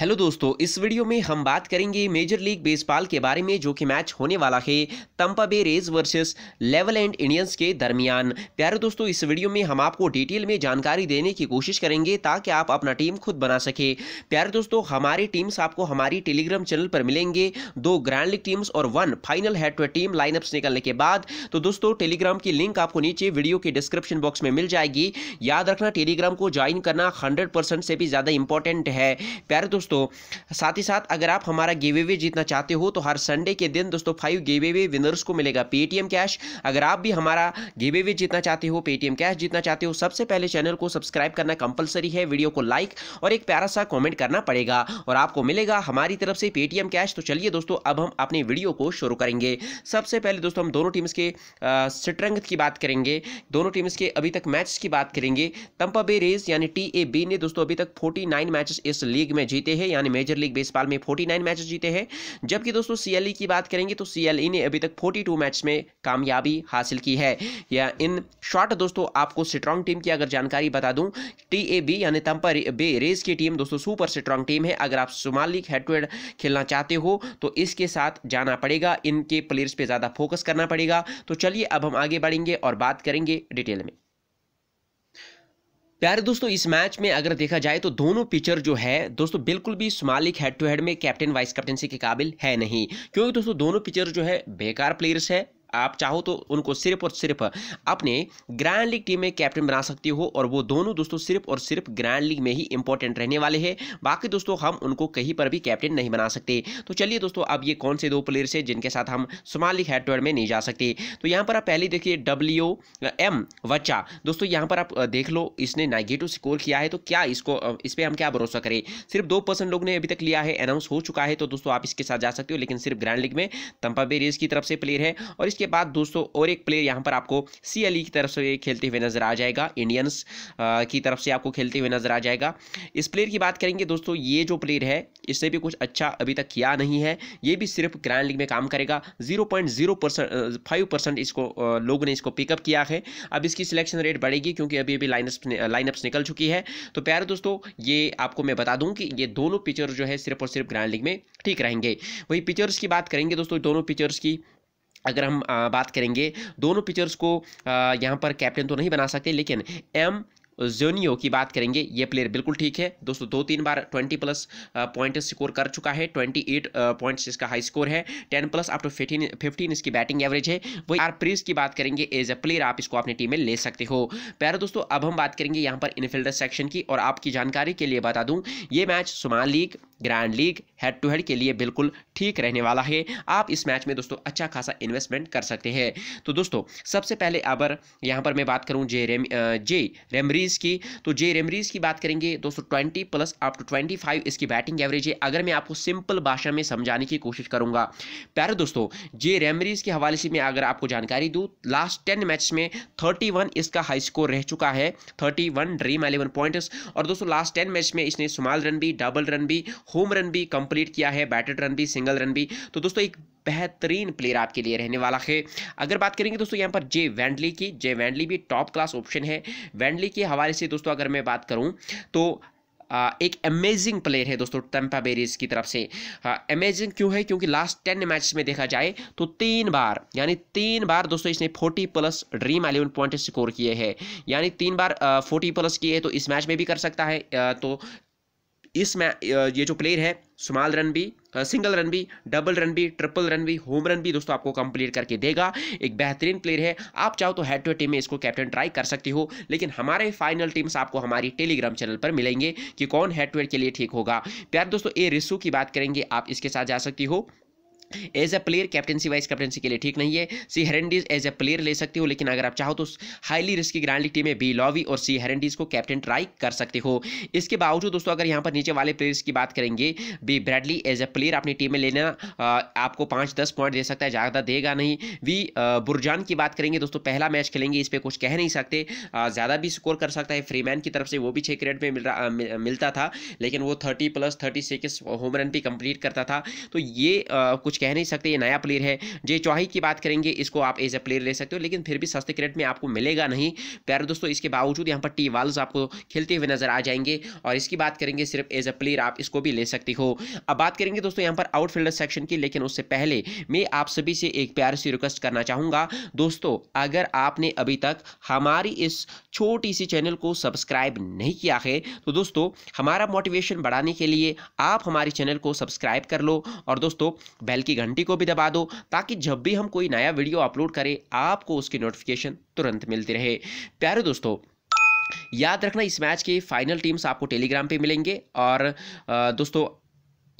hello दोस्तों इस video में हम बात करेंगे मेजर लीग बेसबॉल के बारे में जो कि मैच होने वाला है Tampa Bay Rays versus Cleveland Indians के दरमियान प्यारे दोस्तों इस वीडियो में हम आपको डिटेल में जानकारी देने की कोशिश करेंगे ताकि आप अपना टीम खुद बना सके प्यारे दोस्तों हमारी टीम्स आपको हमारी टेलीग्राम चैनल पर मिलेंगे दो ग्रैंड लीग टीम्स और one final head to team lineups निकलने के बाद तो दोस्तों टेलीग्राम की लिंक आपको नीचे वीडियो के डिस्क्रिप्शन बॉक्स में मिल जाएगी याद रखना टेलीग्राम को ज्वाइन करना हंड्रेड से भी ज़्यादा इंपॉर्टेंट है प्यारे दोस्तों दोस्तों साथ ही साथ अगर आप हमारा गेवे वे जीतना चाहते हो तो हर संडे के दिन दोस्तों फाइव गेवे वे विनर्स को मिलेगा पेटीएम कैश अगर आप भी हमारा गेवे वे जीतना चाहते हो पेटीएम कैश जीतना चाहते हो सबसे पहले चैनल को सब्सक्राइब करना कंपलसरी है वीडियो को लाइक और एक प्यारा सा कॉमेंट करना पड़ेगा और आपको मिलेगा हमारी तरफ से पेटीएम कैश तो चलिए दोस्तों अब हम अपनी वीडियो को शुरू करेंगे सबसे पहले दोस्तों हम दोनों टीम्स के स्ट्रेंथ की बात करेंगे दोनों टीम्स के अभी तक मैच की बात करेंगे तंपा बे रेस यानी टी ए बी ने दोस्तों अभी तक 49 मैचेस इस लीग में जीते हैं यानी मेजर लीग बेसबॉल में 49 मैच जीते हैं जबकि दोस्तों सीएलई e की बात करेंगे तो सीएलई e ने अभी तक 42 मैच में कामयाबी हासिल की है या इन शॉर्ट दोस्तों आपको स्ट्रॉन्ग टीम की अगर जानकारी बता दूं टीएबी यानी तंपर बे रेस की टीम दोस्तों सुपर स्ट्रॉन्ग टीम है अगर आप small league head to head खेलना चाहते हो तो इसके साथ जाना पड़ेगा इनके प्लेयर्स पर ज़्यादा फोकस करना पड़ेगा तो चलिए अब हम आगे बढ़ेंगे और बात करेंगे डिटेल में प्यारे दोस्तों इस मैच में अगर देखा जाए तो दोनों पिचर जो है दोस्तों बिल्कुल भी सुमालिक हेड टू हेड में कैप्टन वाइस कैप्टनसी के काबिल है नहीं क्योंकि दोस्तों दोनों पिचर जो है बेकार प्लेयर्स है आप चाहो तो उनको सिर्फ और सिर्फ अपने ग्रैंड लीग टीम में कैप्टन बना सकती हो और वो दोनों दोस्तों सिर्फ और सिर्फ ग्रैंड लीग में ही इंपॉर्टेंट रहने वाले हैं बाकी दोस्तों हम उनको कहीं पर भी कैप्टन नहीं बना सकते तो चलिए दोस्तों अब ये कौन से दो प्लेयर्स हैं जिनके साथ हम स्मॉल लीग हेड में नहीं जा सकते तो यहाँ पर आप पहले देखिए डब्ल्यू एम वच्चा दोस्तों यहाँ पर आप देख लो इसने नेगेटिव स्कोर किया है तो क्या इसको इस पर हम क्या भरोसा करें सिर्फ दो पर्सन लोग ने अभी तक लिया है अनाउंस हो चुका है तो दोस्तों आप इसके साथ जा सकते हो लेकिन सिर्फ ग्रैंड लीग में तंपा बे रेस की तरफ से प्लेयर है और इस इसके बाद दोस्तों और एक प्लेयर यहाँ पर आपको सी e की तरफ से खेलते हुए नजर आ जाएगा इंडियंस की तरफ से आपको खेलते हुए नजर आ जाएगा इस प्लेयर की बात करेंगे दोस्तों ये जो प्लेयर है इसने भी कुछ अच्छा अभी तक किया नहीं है ये भी सिर्फ ग्रैंड लीग में काम करेगा zero point zero percent five percent इसको लोगों ने इसको पिकअप किया है अब इसकी सिलेक्शन रेट बढ़ेगी क्योंकि अभी अभी लाइनअप लाइनअप्स निकल चुकी है तो प्यारे दोस्तों ये आपको मैं बता दूं कि ये दोनों पिक्चर जो है सिर्फ और सिर्फ ग्रैंड लीग में ठीक रहेंगे वही पिक्चर्स की बात करेंगे दोस्तों दोनों पिक्चर्स की अगर हम बात करेंगे दोनों पिचर्स को यहाँ पर कैप्टन तो नहीं बना सकते लेकिन एम जोनियो की बात करेंगे ये प्लेयर बिल्कुल ठीक है दोस्तों दो तीन बार 20 प्लस पॉइंट स्कोर कर चुका है 28 पॉइंट्स इसका हाई स्कोर है 10 plus up to fifteen fifteen इसकी बैटिंग एवरेज है वही आर प्रीस की बात करेंगे एज ए प्लेयर आप इसको अपनी टीम में ले सकते हो प्यारे दोस्तों अब हम बात करेंगे यहाँ पर इनफील्डर सेक्शन की और आपकी जानकारी के लिए बता दूँ ये match small league grand league head to head के लिए बिल्कुल ठीक रहने वाला है आप इस मैच में दोस्तों अच्छा खासा इन्वेस्टमेंट कर सकते हैं तो दोस्तों सबसे पहले अगर यहाँ पर मैं बात करूँ जे रेम जे रेमरीज की तो जे रेमरीज की बात करेंगे दोस्तों twenty plus up to twenty five इसकी बैटिंग एवरेज है अगर मैं आपको सिंपल भाषा में समझाने की कोशिश करूँगा प्यारे दोस्तों जे रेमरीज के हवाले से मैं अगर आपको जानकारी दूँ लास्ट टेन मैच में थर्टी वन इसका हाई स्कोर रह चुका है thirty one dream eleven points और दोस्तों लास्ट टेन मैच में इसने स्मॉल रन भी डबल रन भी होम रन भी कंप्लीट किया है बैटेड रन भी सिंगल रन भी तो दोस्तों एक बेहतरीन प्लेयर आपके लिए रहने वाला है अगर बात करेंगे दोस्तों यहाँ पर जे वैंडली की जे वैंडली भी टॉप क्लास ऑप्शन है वैंडली के हवाले से दोस्तों अगर मैं बात करूँ तो एक अमेजिंग प्लेयर है दोस्तों टेम्पा बेरीज की तरफ से अमेजिंग हाँ, क्यों है क्योंकि लास्ट टेन मैच में देखा जाए तो तीन बार यानी तीन बार दोस्तों इसने forty plus dream eleven point score किए हैं यानी तीन बार फोर्टी प्लस किए तो इस मैच में भी कर सकता है आ, तो इस ये जो प्लेयर है स्मॉल रन भी सिंगल रन भी डबल रन भी ट्रिपल रन भी होम रन भी दोस्तों आपको कंप्लीट करके देगा एक बेहतरीन प्लेयर है आप चाहो तो हेड टू टीम में इसको कैप्टन ट्राई कर सकती हो लेकिन हमारे फाइनल टीम्स आपको हमारी टेलीग्राम चैनल पर मिलेंगे कि कौन हेड टू हेड के लिए ठीक होगा प्यार दोस्तों ए रिसू की बात करेंगे आप इसके साथ जा सकती हो as a player captaincy vice captaincy के लिए ठीक नहीं है सी हेरेंडीज एज ए प्लेयर ले सकते हो लेकिन अगर आप चाहो तो हाईली रिस्की ग्रांड लीग टीमें बी लॉवी और सी हेरेंडीज को कैप्टन ट्राई कर सकते हो इसके बावजूद दोस्तों अगर यहाँ पर नीचे वाले प्लेयर्स की बात करेंगे B Bradley as a player अपनी टीम में लेना आपको पाँच दस पॉइंट दे सकता है ज़्यादा देगा नहीं वी बुरजान की बात करेंगे दोस्तों पहला मैच खेलेंगे इस पर कुछ कह नहीं सकते ज़्यादा भी स्कोर कर सकता है फ्रीमैन की तरफ से वो भी छः क्रिकेट में मिल रहा मिलता था लेकिन वो thirty plus thirty six home run भी कंप्लीट करता था तो ये कुछ कुछ कह नहीं सकते ये नया प्लेयर है जे चौही की बात करेंगे इसको आप एज ए प्लेयर ले सकते हो लेकिन फिर भी सस्ते क्रिकेट में आपको मिलेगा नहीं प्यारे दोस्तों इसके बावजूद यहाँ पर टी वाल्स आपको खेलते हुए नजर आ जाएंगे और इसकी बात करेंगे सिर्फ एज अ प्लेयर आप इसको भी ले सकते हो अब बात करेंगे दोस्तों यहाँ पर आउटफील्डर सेक्शन की लेकिन उससे पहले मैं आप सभी से एक प्यार से रिक्वेस्ट करना चाहूँगा दोस्तों अगर आपने अभी तक हमारी इस छोटी सी चैनल को सब्सक्राइब नहीं किया है तो दोस्तों हमारा मोटिवेशन बढ़ाने के लिए आप हमारे चैनल को सब्सक्राइब कर लो और दोस्तों बेल की घंटी को भी दबा दो ताकि जब भी हम कोई नया वीडियो अपलोड करें आपको उसकी नोटिफिकेशन तुरंत मिलती रहे प्यारे दोस्तों याद रखना इस मैच के फाइनल टीम्स आपको टेलीग्राम पे मिलेंगे और दोस्तों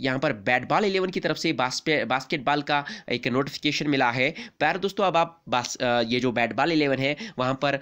यहाँ पर बैट बॉल इलेवन की तरफ से बास्केटबॉल का एक नोटिफिकेशन मिला है पैर दोस्तों अब आप बास, ये जो बैट बॉल इलेवन है वहाँ पर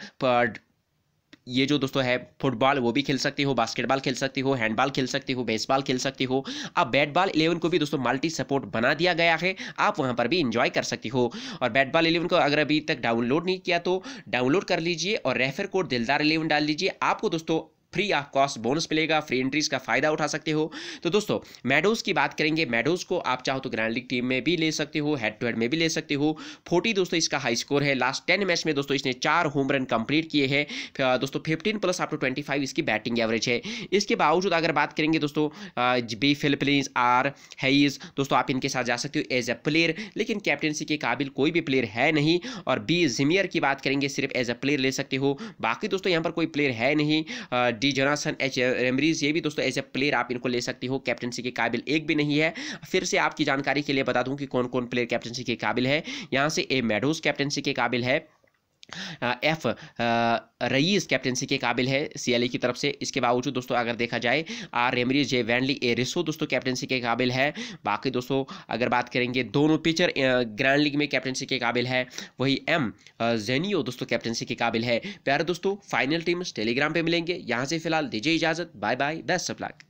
ये जो दोस्तों है फुटबॉल वो भी खेल सकती हो बास्केटबॉल खेल सकती हो हैंडबॉल खेल सकती हो बेसबॉल खेल सकती हो अब बैट बॉल इलेवन को भी दोस्तों मल्टी सपोर्ट बना दिया गया है आप वहाँ पर भी इंजॉय कर सकती हो और बैट बॉल इलेवन को अगर अभी तक डाउनलोड नहीं किया तो डाउनलोड कर लीजिए और रेफर कोड दिलदार इलेवन डाल लीजिए आपको दोस्तों फ्री ऑफ कॉस्ट बोनस मिलेगा फ्री एंट्रीज का फायदा उठा सकते हो तो दोस्तों मेडोज की बात करेंगे मेडोज को आप चाहो तो ग्रैंड लीग टीम में भी ले सकते हो हेड टू हेड में भी ले सकते हो फोर्टी दोस्तों इसका हाई स्कोर है लास्ट टेन मैच में दोस्तों इसने चार होम रन कंप्लीट किए हैं दोस्तों fifteen plus up to twenty five इसकी बैटिंग एवरेज है इसके बावजूद अगर बात करेंगे दोस्तों बी फिलिपींस आर हैज दोस्तों आप इनके साथ जा सकते हो एज ए प्लेयर लेकिन कैप्टनसी के काबिल कोई भी प्लेयर है नहीं और बी जिमियर की बात करेंगे सिर्फ एज ए प्लेयर ले सकते हो बाकी दोस्तों यहाँ पर कोई प्लेयर है नहीं जी जनासन एच रेमरीज ये भी दोस्तों एज ए प्लेयर आप इनको ले सकते हो कैप्टनसी के काबिल एक भी नहीं है फिर से आपकी जानकारी के लिए बता दूं कि कौन कौन प्लेयर कैप्टनसी के काबिल है यहाँ से ए मेडोज कैप्टनसी के काबिल है एफ रईस कैप्टनसी के काबिल है सीएलई की तरफ से इसके बावजूद दोस्तों अगर देखा जाए आर रेमरीज जे वैंडली ए रिसो दोस्तों कैप्टनसी के काबिल है बाकी दोस्तों अगर बात करेंगे दोनों पिचर ग्रैंड लीग में कैप्टनसी के काबिल है वही एम जेनियो दोस्तों कैप्टनसी के काबिल है प्यारे दोस्तों फाइनल टीम्स टेलीग्राम पर मिलेंगे यहाँ से फिलहाल दीजिए इजाज़त बाय बाय बेस्ट ऑफ